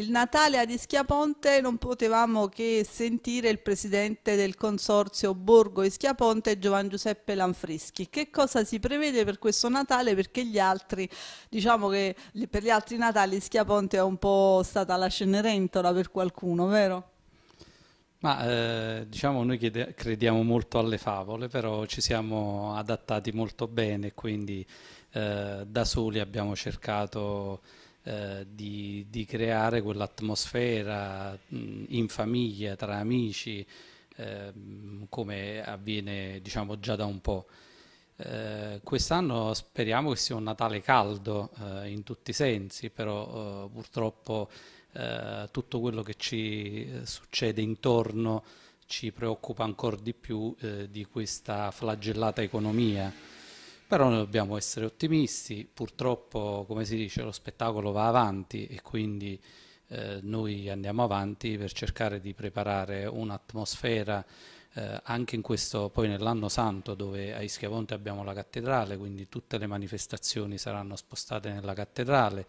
Il Natale ad Ischiaponte non potevamo che sentire il presidente del consorzio Borgo Ischiaponte, Giovan Giuseppe Lanfreschi. Che cosa si prevede per questo Natale? Perché gli altri, diciamo che per gli altri Natali Ischiaponte è un po' stata la Cenerentola per qualcuno, vero? Ma eh, diciamo noi crediamo molto alle favole, però ci siamo adattati molto bene, quindi eh, da soli abbiamo cercato eh, di, di, creare quell'atmosfera in famiglia, tra amici, eh, come avviene diciamo, già da un po'. Eh, quest'anno speriamo che sia un Natale caldo eh, in tutti i sensi, però eh, purtroppo tutto quello che ci succede intorno ci preoccupa ancora di più di questa flagellata economia. Però noi dobbiamo essere ottimisti, purtroppo come si dice lo spettacolo va avanti e quindi eh, noi andiamo avanti per cercare di preparare un'atmosfera eh, anche in questo, poi nell'anno santo dove a Ischiavonte abbiamo la cattedrale, quindi tutte le manifestazioni saranno spostate nella cattedrale,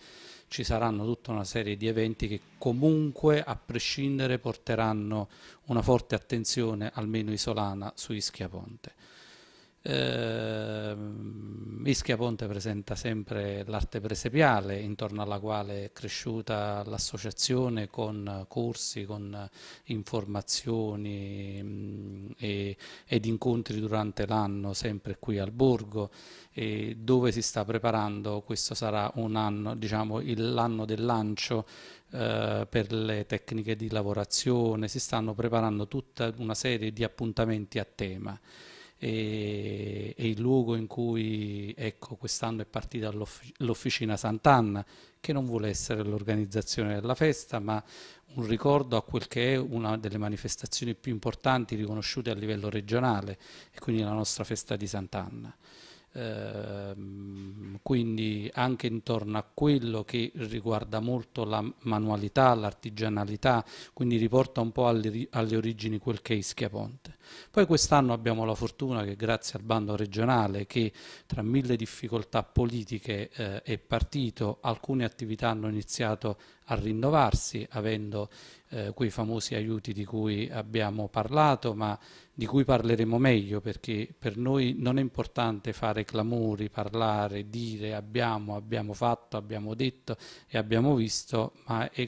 ci saranno tutta una serie di eventi che comunque a prescindere porteranno una forte attenzione, almeno isolana, su Ischiavonte. Eh, Ischia Ponte presenta sempre l'arte presepiale intorno alla quale è cresciuta l'associazione con corsi, con informazioni mh, mm, e, ed incontri durante l'anno sempre qui al Borgo e dove si sta preparando, questo sarà un anno, diciamo l'anno del lancio eh, per le tecniche di lavorazione, si stanno preparando tutta una serie di appuntamenti a tema e, e il luogo in cui ecco, quest'anno è partita l'Officina Sant'Anna, che non vuole essere l'organizzazione della festa, ma un ricordo a quel che è una delle manifestazioni più importanti riconosciute a livello regionale, e quindi la nostra festa di Sant'Anna. Ehm, quindi anche intorno a quello che riguarda molto la manualità, l'artigianalità, quindi riporta un po' alle, alle origini quel che è Ischiaponte. Poi quest'anno abbiamo la fortuna che grazie al bando regionale che tra mille difficoltà politiche eh, è partito, alcune attività hanno iniziato a rinnovarsi avendo eh, quei famosi aiuti di cui abbiamo parlato, ma di cui parleremo meglio perché per noi non è importante fare clamori, parlare, dire abbiamo, abbiamo fatto, abbiamo detto e abbiamo visto, ma è,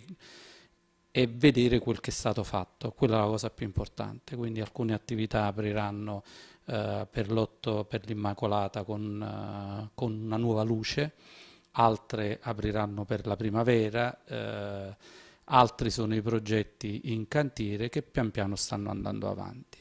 è vedere quel che è stato fatto, quella è la cosa più importante. Quindi alcune attività apriranno eh, per l'otto per l'Immacolata con, eh, con, una nuova luce, altre apriranno per la primavera eh, altri sono i progetti in cantiere che pian piano stanno andando avanti.